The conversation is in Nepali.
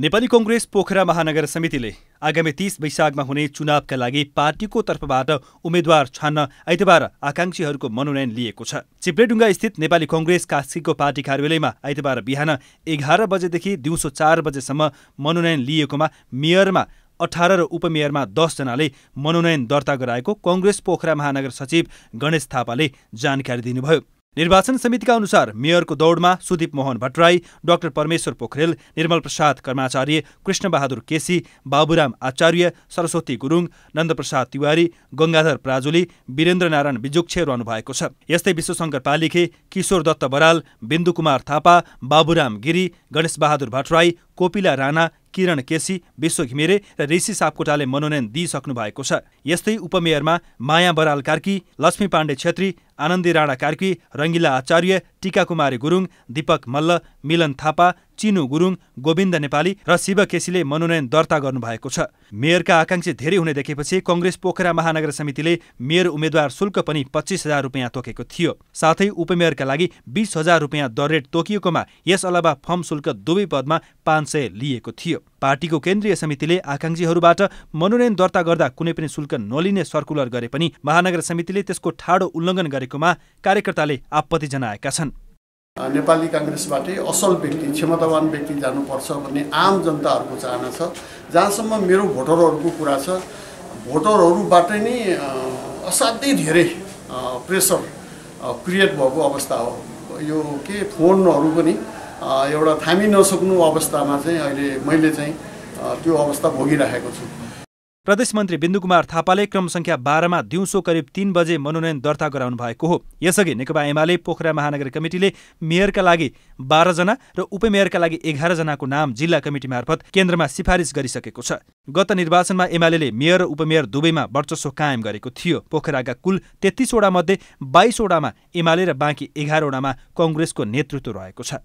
नेपाली कङ्ग्रेस पोखरा महानगर समितिले आगामी तीस वैशाखमा हुने चुनावका लागि पार्टीको तर्फबाट उम्मेद्वार छान्न आइतबार आकाङ्क्षीहरूको मनोनयन लिएको छ चिप्रेडुङ्गा स्थित नेपाली कङ्ग्रेस कास्कीको पार्टी कार्यालयमा आइतबार बिहान एघार बजेदेखि दिउँसो चार बजेसम्म मनोनयन लिएकोमा मेयरमा अठार र उपमेयरमा दसजनाले मनोनयन दर्ता गराएको कङ्ग्रेस पोखरा महानगर सचिव गणेश थापाले जानकारी दिनुभयो निर्वाचन समितिका अनुसार मेयरको दौडमा सुदीप मोहन भट्टराई डाक्टर परमेश्वर पोखरेल निर्मल प्रसाद कर्माचार्य कृष्णबहादुर केसी बाबुराम आचार्य सरस्वती गुरुङ नन्दप्रसाद तिवारी गङ्गाधर प्राजुली वीरेन्द्रनारायण बिजुक्षे रहनु भएको छ यस्तै विश्वशङ्कर पालिखे किशोर दत्त बराल बिन्दु कुमार थापा बाबुराम गिरी गणेशबहादुर भट्टराई कोपिला राणा किरण केसी विश्व घिमिरे र ऋषि सापकोटाले मनोनयन दिइसक्नु भएको छ यस्तै उपमेयरमा माया बराल कार्की लक्ष्मी पाण्डे छेत्री आनन्दी राणा कार्की रङ्गिला आचार्य टिका कुमारी गुरुङ दीपक मल्ल मिलन थापा चिनु गुरुङ गोविन्द नेपाली र शिव केसीले मनोनयन दर्ता गर्नुभएको छ मेयरका आकाङ्क्षी धेरै हुने देखेपछि कङ्ग्रेस पोखरा महानगर समितिले मेयर उम्मेद्वार शुल्क पनि पच्चिस हजार रुपियाँ तोकेको थियो साथै उपमेयरका लागि बिस हजार रुपियाँ दर रेट तोकिएकोमा यसअलावा फर्म शुल्क दुवै पदमा पाँच सय लिएको थियो पार्टीको केन्द्रीय समितिले आकाङ्क्षीहरूबाट मनोनयन दर्ता गर्दा कुनै पनि शुल्क नलिने सर्कुलर गरे पनि महानगर समितिले त्यसको ठाडो उल्लङ्घन गरेकोमा कार्यकर्ताले आपत्ति जनाएका छन् नेपाली काङ्ग्रेसबाटै असल व्यक्ति क्षमतावान व्यक्ति जानुपर्छ भन्ने आम जनताहरूको चाहना छ जहाँसम्म मेरो भोटरहरूको कुरा छ भोटरहरूबाटै नै असाध्यै धेरै प्रेसर क्रिएट भएको अवस्था हो यो के फोनहरू पनि एउटा थामी नसक्नु अवस्थामा चाहिँ अहिले मैले चाहिँ त्यो अवस्था भोगिराखेको छु प्रदेश मन्त्री बिन्दु कुमार थापाले क्रम सङ्ख्या बाह्रमा दिउँसो करिब तिन बजे मनोनयन दर्ता गराउनु भएको हो यसअघि नेकपा एमाले पोखरा महानगर कमिटीले मेयरका लागि बाह्रजना र उपमेयरका लागि एघारजनाको नाम जिल्ला कमिटी मार्फत केन्द्रमा सिफारिस गरिसकेको छ गत निर्वाचनमा एमाले मेयर र उपमेयर दुवैमा वर्चस्व कायम गरेको थियो पोखराका कुल तेत्तिसवटा मध्ये बाइसवटामा एमाले र बाँकी एघारवटामा कङ्ग्रेसको नेतृत्व रहेको छ